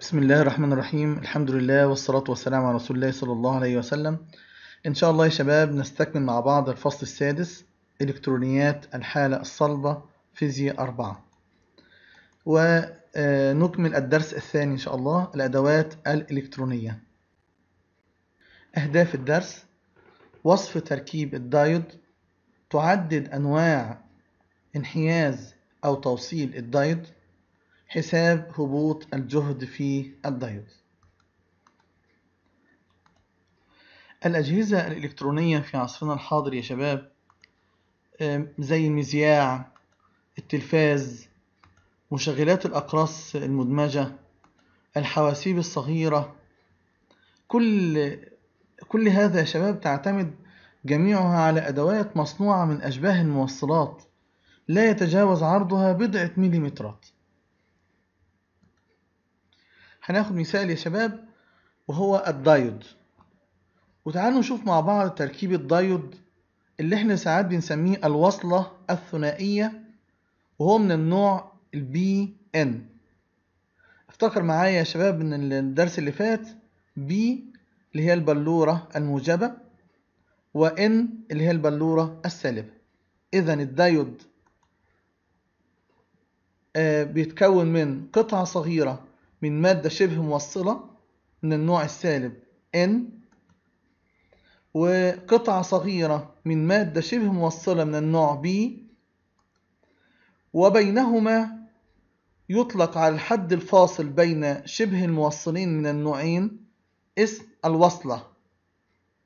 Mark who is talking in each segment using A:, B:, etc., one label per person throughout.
A: بسم الله الرحمن الرحيم الحمد لله والصلاة والسلام على رسول الله صلى الله عليه وسلم إن شاء الله يا شباب نستكمل مع بعض الفصل السادس إلكترونيات الحالة الصلبة فيزياء أربعة ونكمل الدرس الثاني إن شاء الله الأدوات الإلكترونية أهداف الدرس وصف تركيب الدايود تعدد أنواع انحياز أو توصيل الدايود حساب هبوط الجهد في الدايود الأجهزة الإلكترونية في عصرنا الحاضر يا شباب زي المذياع التلفاز مشغلات الأقراص المدمجة الحواسيب الصغيرة كل كل هذا يا شباب تعتمد جميعها على أدوات مصنوعة من أشباه الموصلات لا يتجاوز عرضها بضعة مليمترات هناخد مثال يا شباب وهو الدايود وتعالوا نشوف مع بعض تركيب الدايود اللي احنا ساعات بنسميه الوصلة الثنائية وهو من النوع البي ان افتكر معايا يا شباب من الدرس اللي فات بي اللي هي البلورة الموجبة وان اللي هي البلورة السالبة اذا الدايود آه، بيتكون من قطعة صغيرة من مادة شبه موصلة من النوع السالب N وقطعة صغيرة من مادة شبه موصلة من النوع B وبينهما يطلق على الحد الفاصل بين شبه الموصلين من النوعين اسم الوصلة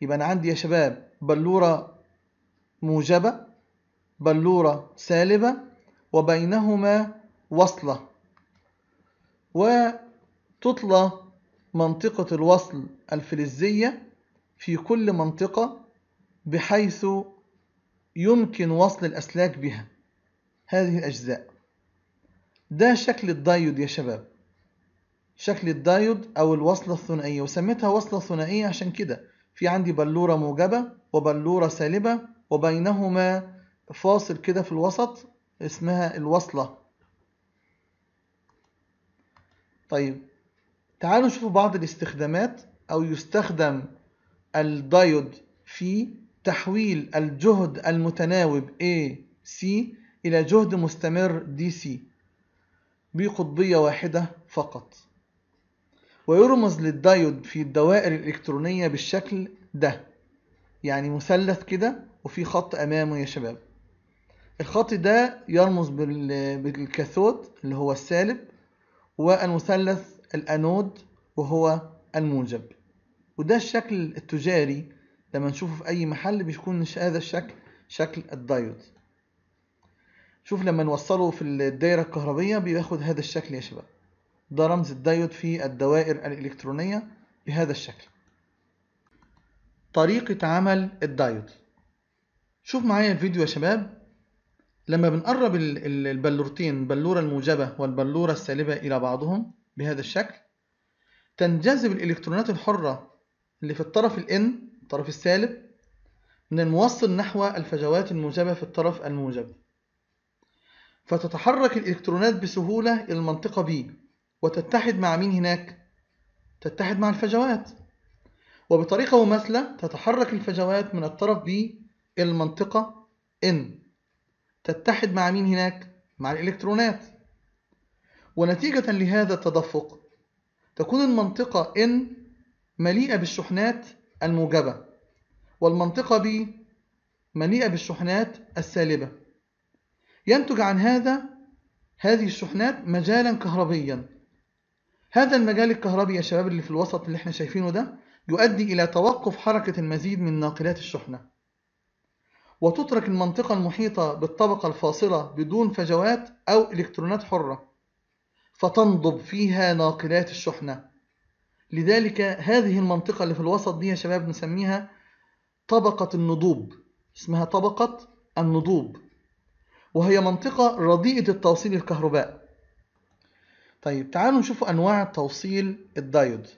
A: يبقى أنا عندي يا شباب بلورة موجبة بلورة سالبة وبينهما وصلة وتطلى منطقة الوصل الفلزية في كل منطقة بحيث يمكن وصل الأسلاك بها هذه الأجزاء ده شكل الدايود يا شباب شكل الدايود أو الوصلة الثنائية وسميتها وصلة ثنائية عشان كده في عندي بلورة موجبة وبلورة سالبة وبينهما فاصل كده في الوسط اسمها الوصلة طيب تعالوا نشوف بعض الاستخدامات أو يستخدم الدايود في تحويل الجهد المتناوب AC إلى جهد مستمر DC بقطبية واحدة فقط ويرمز للدايود في الدوائر الإلكترونية بالشكل ده يعني مثلث كده وفي خط أمامه يا شباب الخط ده يرمز بالكاثود اللي هو السالب والمثلث الأنود وهو الموجب وده الشكل التجاري لما نشوفه في أي محل بيكون هذا الشكل شكل الدايود شوف لما نوصله في الدائرة الكهربية بياخد هذا الشكل يا شباب ده رمز الدايود في الدوائر الإلكترونية بهذا الشكل طريقة عمل الدايود شوف معايا الفيديو يا شباب لما بنقرب البلورتين بلورة الموجبة والبلورة السالبة إلى بعضهم بهذا الشكل تنجذب الإلكترونات الحرة اللي في الطرف N الطرف السالب من الموصل نحو الفجوات الموجبة في الطرف الموجب فتتحرك الإلكترونات بسهولة إلى المنطقة B وتتحد مع مين هناك؟ تتحد مع الفجوات وبطريقة مماثلة تتحرك الفجوات من الطرف B إلى المنطقة N تتحد مع مين هناك؟ مع الإلكترونات ونتيجة لهذا التدفق تكون المنطقة N مليئة بالشحنات الموجبة والمنطقة B مليئة بالشحنات السالبة ينتج عن هذا هذه الشحنات مجالا كهربيا هذا المجال الكهربي يا شباب اللي في الوسط اللي احنا شايفينه ده يؤدي إلى توقف حركة المزيد من ناقلات الشحنة وتترك المنطقة المحيطة بالطبقة الفاصلة بدون فجوات أو إلكترونات حرة فتنضب فيها ناقلات الشحنة لذلك هذه المنطقة اللي في الوسط دي يا شباب نسميها طبقة النضوب اسمها طبقة النضوب وهي منطقة رديئة التوصيل الكهرباء طيب تعالوا نشوف أنواع توصيل الدايود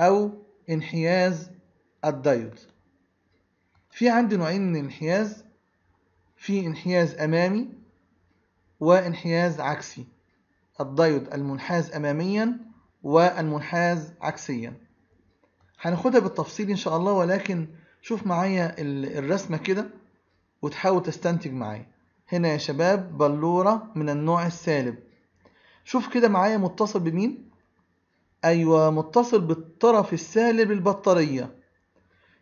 A: أو انحياز الدايود في عندي نوعين من الانحياز في انحياز أمامي وانحياز عكسي الدايود المنحاز أماميا والمنحاز عكسيا هناخدها بالتفصيل إن شاء الله ولكن شوف معايا الرسمة كده وتحاول تستنتج معايا هنا يا شباب بلورة من النوع السالب شوف كده معايا متصل بمين؟ أيوة متصل بالطرف السالب البطارية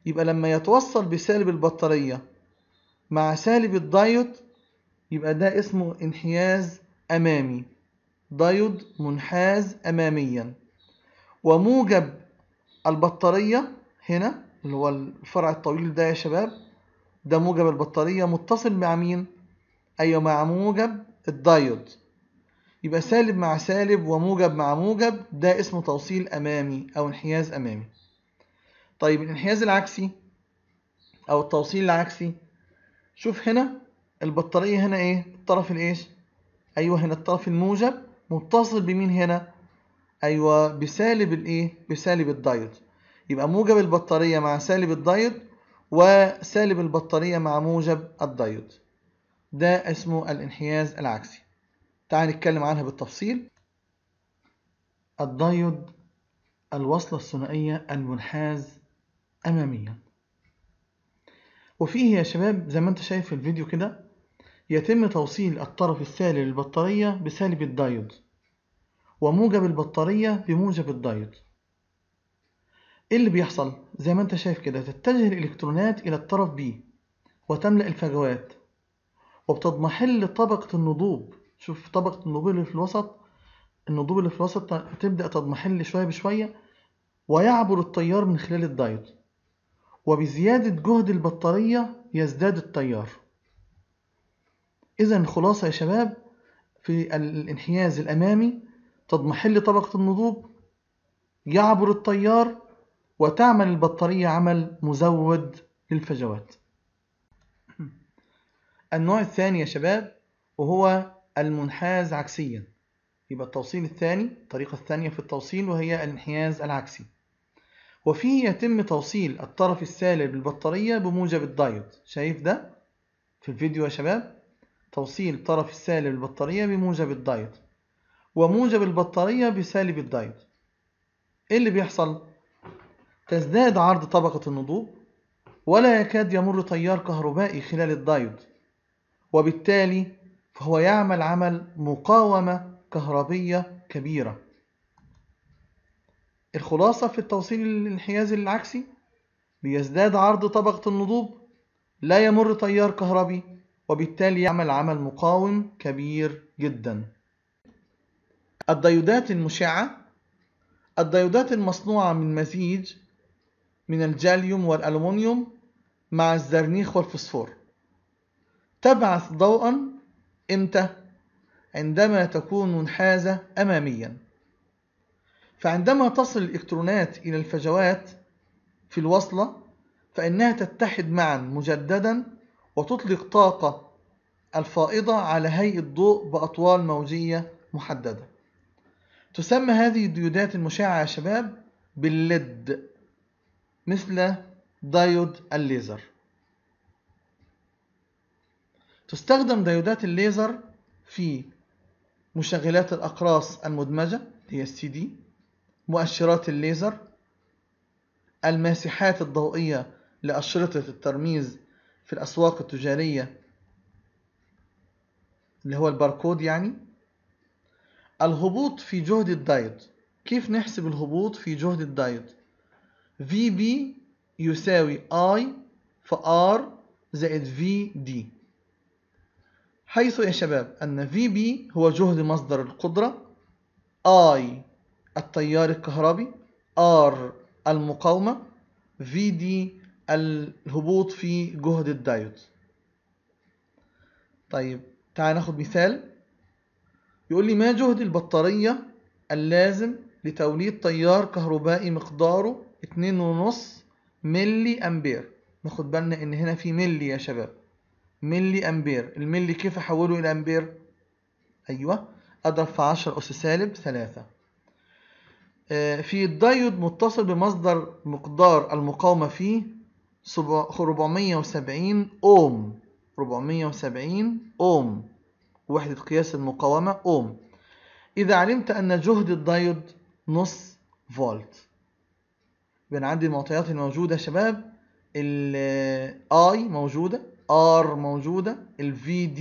A: يبقى لما يتوصل بسالب البطارية مع سالب الدايود يبقى ده اسمه انحياز أمامي دايود منحاز أماميا وموجب البطارية هنا اللي هو الفرع الطويل ده يا شباب ده موجب البطارية متصل مع مين؟ أيوة مع موجب الدايود يبقى سالب مع سالب وموجب مع موجب ده اسمه توصيل أمامي أو انحياز أمامي طيب الانحياز العكسي او التوصيل العكسي شوف هنا البطارية هنا ايه الطرف الايش ايوه هنا الطرف الموجب متصل بمين هنا ايوه بسالب الايه بسالب الدايود يبقى موجب البطارية مع سالب الدايود وسالب البطارية مع موجب الدايود ده اسمه الانحياز العكسي تعال نتكلم عنها بالتفصيل الدايود الوصلة الثنائية المنحاز أماميا وفيه يا شباب زي ما انت شايف في الفيديو كده يتم توصيل الطرف السالب للبطارية بسالب الدايود وموجب البطارية بموجب الدايود ايه اللي بيحصل؟ زي ما انت شايف كده تتجه الإلكترونات إلى الطرف B وتملأ الفجوات وبتضمحل طبقة النضوب شوف طبقة النضوب اللي في الوسط النضوب اللي في الوسط تبدأ تضمحل شوية بشوية ويعبر التيار من خلال الدايود وبزيادة جهد البطارية يزداد التيار إذا الخلاصة يا شباب في الانحياز الأمامي تضمحل طبقة النضوب يعبر التيار وتعمل البطارية عمل مزود للفجوات النوع الثاني يا شباب وهو المنحاز عكسيا يبقى التوصيل الثاني الطريقة الثانية في التوصيل وهي الانحياز العكسي وفيه يتم توصيل الطرف السالب للبطارية بموجب الدايود شايف ده في الفيديو يا شباب توصيل الطرف السالب للبطارية بموجب الدايود وموجب البطارية بسالب الدايود ايه اللي بيحصل تزداد عرض طبقة النضوب ولا يكاد يمر تيار كهربائي خلال الدايود وبالتالي فهو يعمل عمل مقاومة كهربية كبيرة الخلاصة في التوصيل الانحيازي العكسي بيزداد عرض طبقة النضوب لا يمر تيار كهربي وبالتالي يعمل عمل مقاوم كبير جدا الديودات المشعة الديودات المصنوعة من مزيج من الجاليوم والألومنيوم مع الزرنيخ والفوسفور تبعث ضوءا امتى؟ عندما تكون منحازة أماميا فعندما تصل الإلكترونات إلى الفجوات في الوصلة فإنها تتحد معا مجددا وتطلق طاقة الفائضة على هيئة ضوء بأطوال موجية محددة تسمى هذه الديودات المشعة يا شباب بالليد مثل دايود الليزر تستخدم ديودات الليزر في مشغلات الأقراص المدمجة هي السي دي مؤشرات الليزر الماسحات الضوئية لأشرطة الترميز في الأسواق التجارية اللي هو الباركود يعني الهبوط في جهد الدايت كيف نحسب الهبوط في جهد الدايت VB يساوي I فR زائد VD حيث يا شباب أن VB هو جهد مصدر القدرة I التيار الكهربي R المقاومة VD الهبوط في جهد الدايود طيب تعال ناخد مثال يقول لي ما جهد البطارية اللازم لتوليد تيار كهربائي مقداره 2.5 ملي أمبير ناخد بالنا إن هنا في ملي يا شباب ملي أمبير الملي كيف أحوله إلى أمبير؟ أيوه أضرب في 10 أس سالب 3 آه، في الدايود متصل بمصدر مقدار المقاومة فيه 470 أوم 470 أوم وحدة قياس المقاومة أوم إذا علمت أن جهد الدايود نص فولت يبقى عندي المعطيات الموجودة يا شباب الـ I موجودة R موجودة ال VD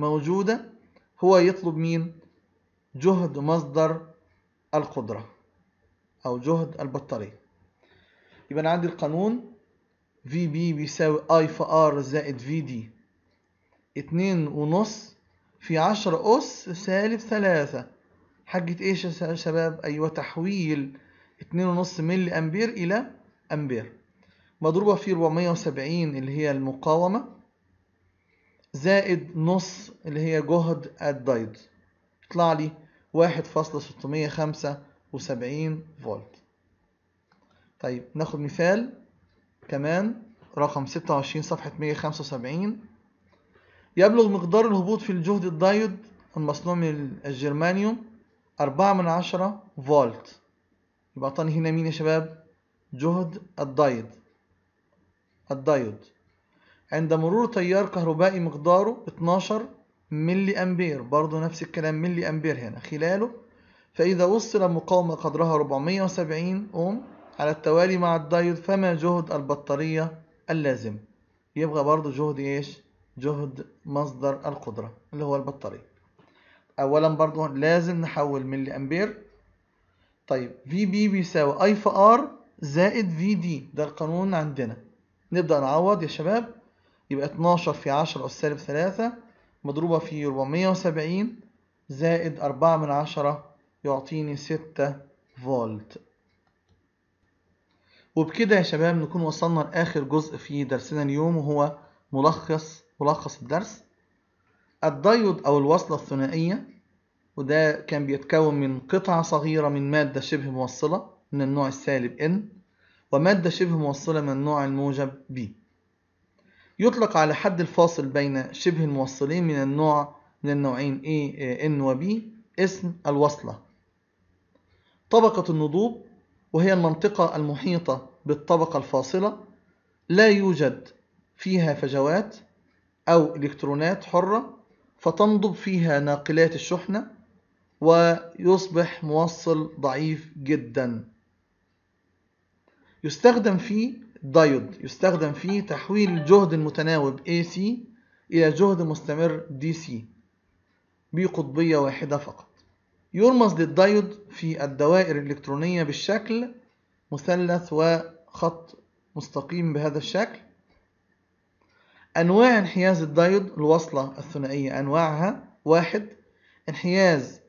A: موجودة هو يطلب مين؟ جهد مصدر القدرة أو جهد البطارية يبقى أنا عندي القانون VB بيساوي I في R زائد VD اتنين ونص في عشرة أس سالب ثلاثة حاجة إيش يا شباب؟ أيوة تحويل اتنين ونص ملي أمبير إلى أمبير مضروبة في 470 اللي هي المقاومة زائد نص اللي هي جهد الدايد يطلع لي واحد فاصلة ستمية خمسة وسبعين فولت طيب ناخد مثال كمان رقم 26 صفحة 175 يبلغ مقدار الهبوط في الجهد الدايود المصنوع من الجرمانيوم أربعة من عشرة فولت يبقى أعطاني هنا مين يا شباب جهد الدايود الدايود عند مرور تيار كهربائي مقداره 12 ملي أمبير برضه نفس الكلام ملي أمبير هنا خلاله فإذا وصل مقاومة قدرها 470 أوم على التوالي مع الدايود فما جهد البطارية اللازم يبغى برضو جهد إيش؟ جهد مصدر القدرة اللي هو البطارية أولا برضو لازم نحول ملي أمبير طيب في بي بيساوي أي في آر زائد في دي ده القانون عندنا نبدأ نعوض يا شباب يبقى 12 في 10 أس سالب 3 مضروبة في 470 زائد 4 من 10 يعطيني 6 فولت وبكده يا شباب نكون وصلنا لآخر جزء في درسنا اليوم وهو ملخص ملخص الدرس الديود أو الوصلة الثنائية وده كان بيتكون من قطعة صغيرة من مادة شبه موصلة من النوع السالب N ومادة شبه موصلة من النوع الموجب B يطلق على حد الفاصل بين شبه الموصلين من النوع من النوعين A N و B اسم الوصلة طبقة النضوب وهي المنطقة المحيطة بالطبقة الفاصلة لا يوجد فيها فجوات أو إلكترونات حرة فتنضب فيها ناقلات الشحنة ويصبح موصل ضعيف جدا يستخدم فيه دايود يستخدم فيه تحويل الجهد المتناوب AC إلى جهد مستمر DC بقطبية واحدة فقط يرمز للدايود في الدوائر الإلكترونية بالشكل مثلث وخط مستقيم بهذا الشكل أنواع انحياز الدايود الوصلة الثنائية أنواعها واحد انحياز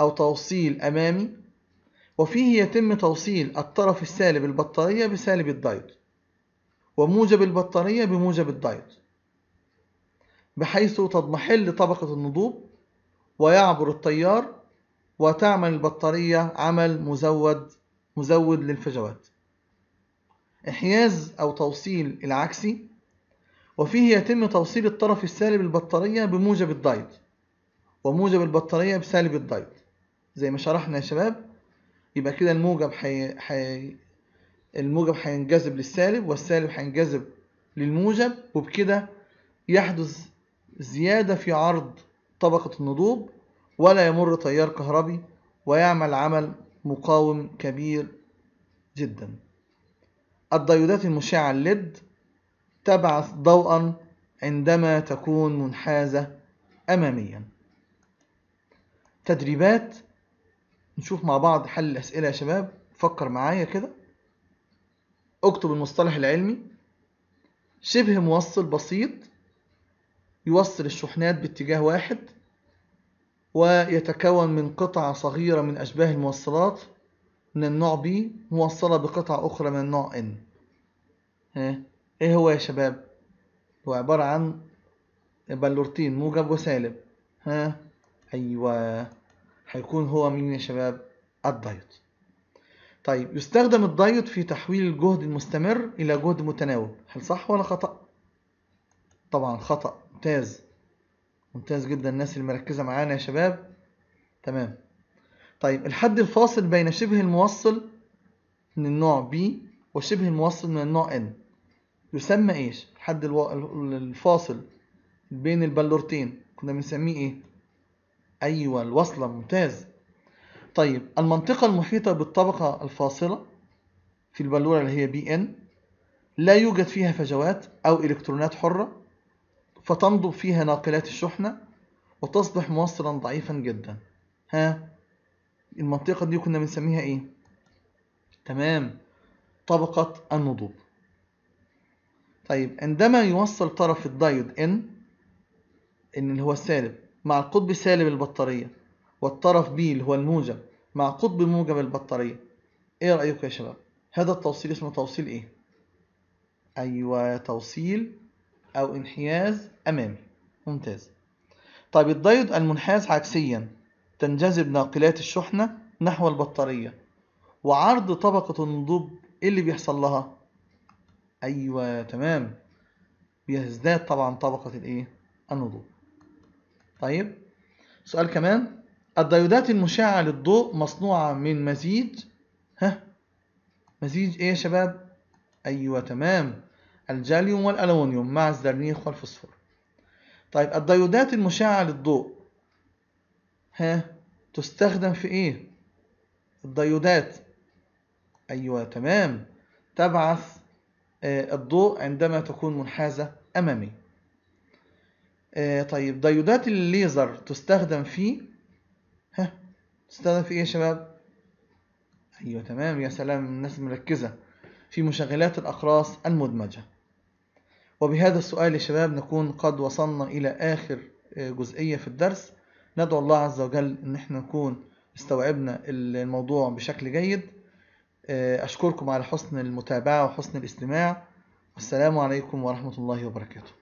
A: أو توصيل أمامي وفيه يتم توصيل الطرف السالب البطارية بسالب الدايود وموجب البطارية بموجب الدايود بحيث تضمحل طبقة النضوب ويعبر التيار وتعمل البطارية عمل مزود مزود للفجوات إحياز أو توصيل العكسي وفيه يتم توصيل الطرف السالب البطارية بموجب الدايت وموجب البطارية بسالب الدايت زي ما شرحنا يا شباب يبقى كده الموجب حي... حي... الموجب هينجذب للسالب والسالب هينجذب للموجب وبكده يحدث زيادة في عرض طبقة النضوب ولا يمر تيار كهربي ويعمل عمل مقاوم كبير جدا الديودات المشعة الليد تبعث ضوءا عندما تكون منحازة أماميا تدريبات نشوف مع بعض حل الأسئلة يا شباب فكر معايا كده اكتب المصطلح العلمي شبه موصل بسيط يوصل الشحنات باتجاه واحد ويتكون من قطع صغيرة من أشباه الموصلات من النوع B موصلة بقطع أخرى من النوع N إيه هو يا شباب؟ هو عبارة عن بلورتين موجب وسالب ها أيوة هيكون هو مين يا شباب؟ الدايت طيب يستخدم الدايت في تحويل الجهد المستمر إلى جهد متناوب هل صح ولا خطأ؟ طبعا خطأ ممتاز ممتاز جدا الناس اللي مركزة معانا يا شباب تمام طيب الحد الفاصل بين شبه الموصل من النوع B وشبه الموصل من النوع N يسمى ايش الحد الفاصل بين البلورتين كنا بنسميه ايه ايوه الوصله ممتاز طيب المنطقه المحيطه بالطبقه الفاصله في البلوره اللي هي بي ان لا يوجد فيها فجوات او الكترونات حره فتنضب فيها ناقلات الشحنة وتصبح موصلا ضعيفا جدا ها المنطقة دي كنا بنسميها ايه تمام طبقة النضوب طيب عندما يوصل طرف الدايود ان ان اللي هو السالب مع القطب سالب البطارية والطرف B اللي هو الموجب مع قطب موجب البطارية ايه رأيكم يا شباب هذا التوصيل اسمه توصيل ايه ايوه توصيل أو انحياز أمامي ممتاز طيب الديود المنحاز عكسيا تنجذب ناقلات الشحنة نحو البطارية وعرض طبقة النضوب ايه اللي بيحصل لها ايوه تمام بيزداد طبعا طبقة الايه النضوب طيب سؤال كمان الديودات المشعة للضوء مصنوعة من مزيج ها مزيج ايه يا شباب ايوه تمام الجاليوم والألومنيوم مع الزرنيخ والفوسفور طيب الديودات المشعة للضوء ها تستخدم في ايه الديودات ايوه تمام تبعث آه، الضوء عندما تكون منحازة امامي آه، طيب ديودات الليزر تستخدم في ها تستخدم في ايه يا شباب ايوه تمام يا سلام الناس مركزة في مشغلات الاقراص المدمجة وبهذا السؤال يا شباب نكون قد وصلنا إلى آخر آه، جزئية في الدرس ندعو الله عز وجل إن احنا نكون استوعبنا الموضوع بشكل جيد آه، أشكركم على حسن المتابعة وحسن الاستماع والسلام عليكم ورحمة الله وبركاته